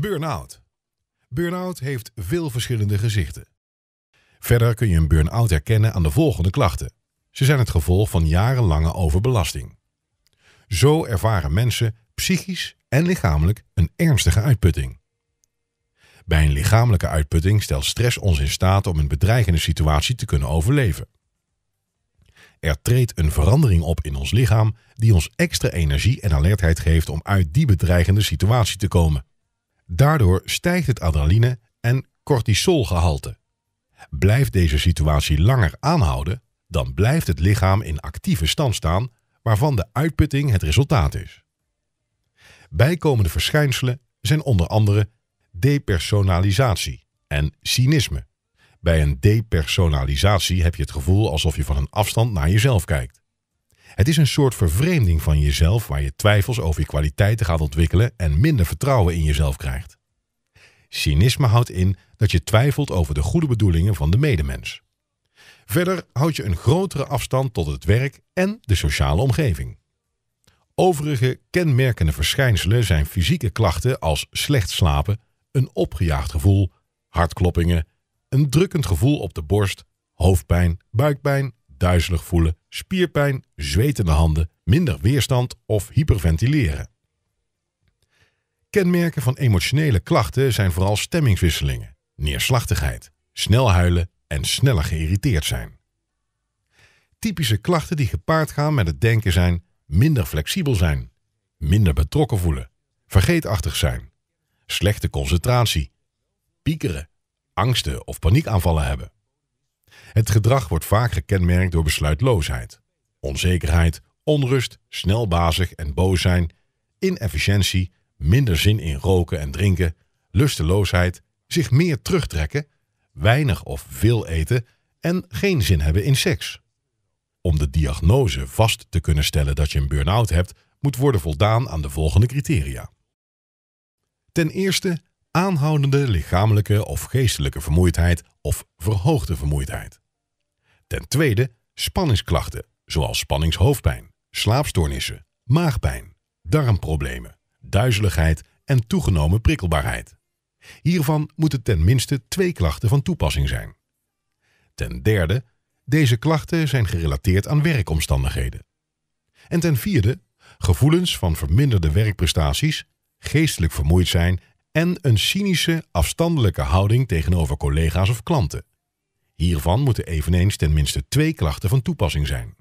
Burn-out. Burn-out heeft veel verschillende gezichten. Verder kun je een burn-out herkennen aan de volgende klachten. Ze zijn het gevolg van jarenlange overbelasting. Zo ervaren mensen psychisch en lichamelijk een ernstige uitputting. Bij een lichamelijke uitputting stelt stress ons in staat om een bedreigende situatie te kunnen overleven. Er treedt een verandering op in ons lichaam die ons extra energie en alertheid geeft om uit die bedreigende situatie te komen. Daardoor stijgt het adrenaline en cortisolgehalte. Blijft deze situatie langer aanhouden, dan blijft het lichaam in actieve stand staan, waarvan de uitputting het resultaat is. Bijkomende verschijnselen zijn onder andere depersonalisatie en cynisme. Bij een depersonalisatie heb je het gevoel alsof je van een afstand naar jezelf kijkt. Het is een soort vervreemding van jezelf waar je twijfels over je kwaliteiten gaat ontwikkelen en minder vertrouwen in jezelf krijgt. Cynisme houdt in dat je twijfelt over de goede bedoelingen van de medemens. Verder houd je een grotere afstand tot het werk en de sociale omgeving. Overige kenmerkende verschijnselen zijn fysieke klachten als slecht slapen, een opgejaagd gevoel, hartkloppingen, een drukkend gevoel op de borst, hoofdpijn, buikpijn duizelig voelen, spierpijn, zwetende handen, minder weerstand of hyperventileren. Kenmerken van emotionele klachten zijn vooral stemmingswisselingen, neerslachtigheid, snel huilen en sneller geïrriteerd zijn. Typische klachten die gepaard gaan met het denken zijn minder flexibel zijn, minder betrokken voelen, vergeetachtig zijn, slechte concentratie, piekeren, angsten of paniekaanvallen hebben. Het gedrag wordt vaak gekenmerkt door besluitloosheid, onzekerheid, onrust, snelbazig en boos zijn, inefficiëntie, minder zin in roken en drinken, lusteloosheid, zich meer terugtrekken, weinig of veel eten en geen zin hebben in seks. Om de diagnose vast te kunnen stellen dat je een burn-out hebt, moet worden voldaan aan de volgende criteria. Ten eerste aanhoudende lichamelijke of geestelijke vermoeidheid of verhoogde vermoeidheid. Ten tweede spanningsklachten, zoals spanningshoofdpijn, slaapstoornissen, maagpijn, darmproblemen, duizeligheid en toegenomen prikkelbaarheid. Hiervan moeten ten minste twee klachten van toepassing zijn. Ten derde, deze klachten zijn gerelateerd aan werkomstandigheden. En ten vierde, gevoelens van verminderde werkprestaties, geestelijk vermoeid zijn en een cynische, afstandelijke houding tegenover collega's of klanten. Hiervan moeten eveneens ten minste twee klachten van toepassing zijn.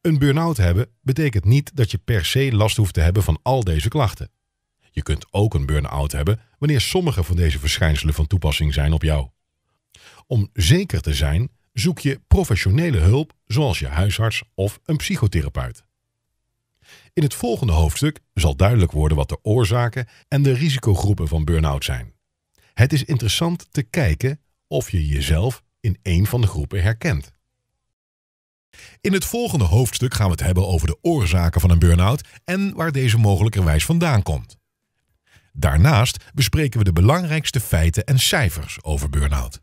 Een burn-out hebben betekent niet dat je per se last hoeft te hebben van al deze klachten. Je kunt ook een burn-out hebben wanneer sommige van deze verschijnselen van toepassing zijn op jou. Om zeker te zijn, zoek je professionele hulp zoals je huisarts of een psychotherapeut. In het volgende hoofdstuk zal duidelijk worden wat de oorzaken en de risicogroepen van burn-out zijn. Het is interessant te kijken of je jezelf in een van de groepen herkent. In het volgende hoofdstuk gaan we het hebben over de oorzaken van een burn-out en waar deze mogelijkerwijs vandaan komt. Daarnaast bespreken we de belangrijkste feiten en cijfers over burn-out.